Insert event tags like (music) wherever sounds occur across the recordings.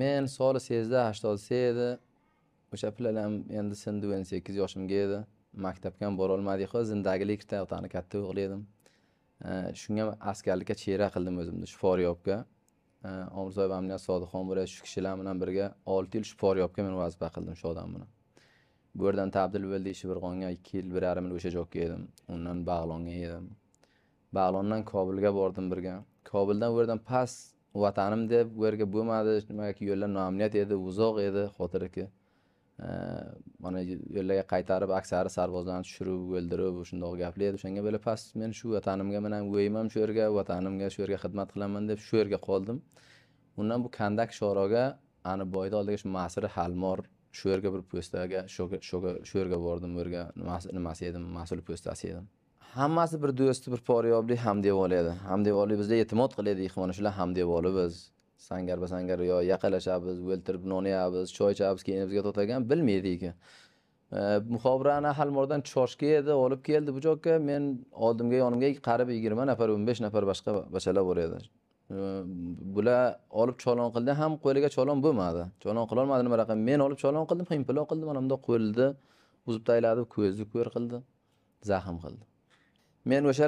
men soli sezda hashtot edi o'sha pullar ham endi sindi endi sakkiz yoshimga edi maktabga ham borolmadik zindagilikda otani katta o'g'li edim shunga askarlikka chera qildim o'zimni shuforyobga omirzoyev amniyat sodiqxon bo'la shu kishilar bilan birga olti yil shuforyobga men vazifa qildim shu odam bilan bu yerdan tabdil bo'ldi shibirg'onga ikki yil bir yarim yil o'sha joyga edim undan bag'longa edim bag'londan kobulga bordim birga kobuldan u yerdan past vatanim deb bu yerga bo'lmadi nima yo'llar noamniyat edi uzoq edi xotiriki mana yo'llarga qaytarib aksari sarbozlarni tushirib o'ldirib shundoq edi o'shanga bo'lib past men shu vatanimga ham o'yman shu yerga vatanimga shu yerga xizmat qilaman deb shu yerga qoldim undan bu kandak sho'roga ani boyni oldiga shu masri halmor shu yerga bir po'staga shu yerga bordim bu yerga nimasi edim mas'ul po'stasi edim hammasi bir do'sti bir poryobli ham deb oladi ham deb olib bizda e'timod qiladi mehmon shular ham deb olib biz sangarba sangar yo yaqalashamiz o'ltirib non yeyamiz choy ichamiz keyin bizga to'tagan bilmaydi ekan muhobirani halmordan choshga edi olib keldi bu joyga men oldimga yonimga qarib yigirma nafar o'n besh nafar boshqa bachalar bor edi bular olib cholon qildi ham qo'liga cholon bo'lmadi cholon qilolmadi nima raqam men olib cholon qildim himpilo qildim mana bundoq qo'lni uzib tashladi ko'zni ko'r qildi zahm qildi men o'sha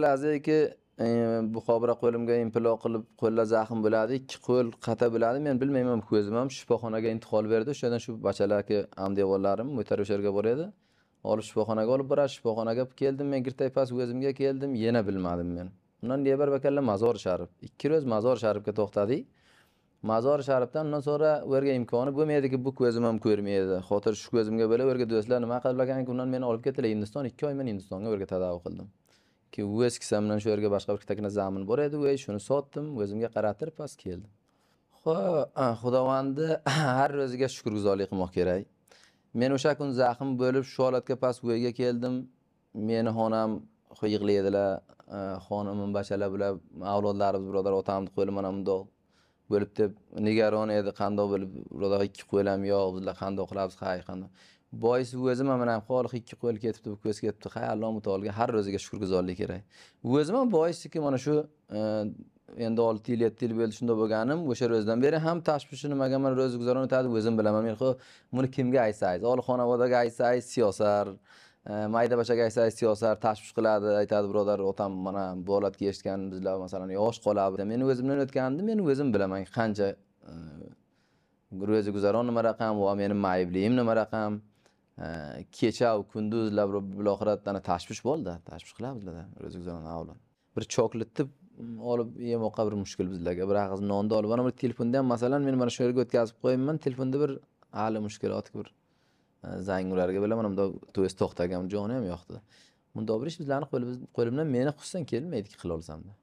e, bu buqobra qo'limga implo qilib qo'llar zaxm bo'ladi ikki qo'l qata bo'ladi men bilmayman ko'zim ham shifoxonaga intiqol berdi O'shadan shu bachalaki amdevorlarim mo'tar o'sha boradi olib shifoxonaga olib boradi shifoxonaga keldim men girtaypas o'zimga keldim yana bilmadim men undan nebar bakalla mazor sharif ikki ro'z mazor sharifga to'xtadik mazor sharifdan undan sonra u yerga imkoni bo'lmaydiki bu ko'zim ham ko'rmaydi xotir shu ko'zimga bo'la u yerga do'stlar nima qilib ekan undan meni olib ketdilar hindiston 2 oy men hindistonga o'rga yerga qildim keyin vs kisamdan shu yerga boshqa bir kittagina zamin bor edi ey shuni sotdim o'zimga qaratirib past keldim ho'p xudovandi (clears throat) har o'ziga shukrguzorlik qilmoq kerak men o'sha kun zaxm bo'lib shu holatga past uyga keldim meni xonam yig'laydilar xonimim bachalar bular avlodlarimiz birodar otamni qo'li mana bundoq bo'lib deb nigaron edi qandoq bo'lib birodar ikki ham yo'q bizlar qandoq qilamiz hay qandoq boisi o'zim ham mana xohloh ikki qo'l ketibdi bu ko'z ketibdi hay alloh mutaolga har o'ziga shukrguzorlik kerak o'zim ham boisiki mana shu e, endi olti yil yetti yil bo'ldi shunday bo'lganim o'sha ro'zadan beri ham tashvishi nimaga mana ro'za guzaron o'tadi o'zim bilaman men ho buni kimga aytsangiz olixon xonavodaga aytsangiz siyosar mayda bashak aytsa siyosat tashvish qiladi aytadi birodar otam mana bu holatga erishgan bizlar masalan yosh qolamiz men o'zimdan o'tganimni men o'zim bilaman qancha e, ro'za guzaron nima raqam va meni maybliyim nima raqam e, kecha kunduz biloxirat ana tashvish bo'ldi tashvish qiladi bizlarda ro'za guzaron avlod bir choklitni olib yemoqqa bir mushkul bizlarga bir og'iz nonni olib mana bir telefonda ham masalan men mana shu yerga o'tkazib qo'yibman telefonda bir hali mushkulot bir zang ularga bilaman bundoq to'yis to'xtagan jonim yo'qdi mundoq bir ish bizlarni qo'limizdan meni xususan kelmaydi qila olsamda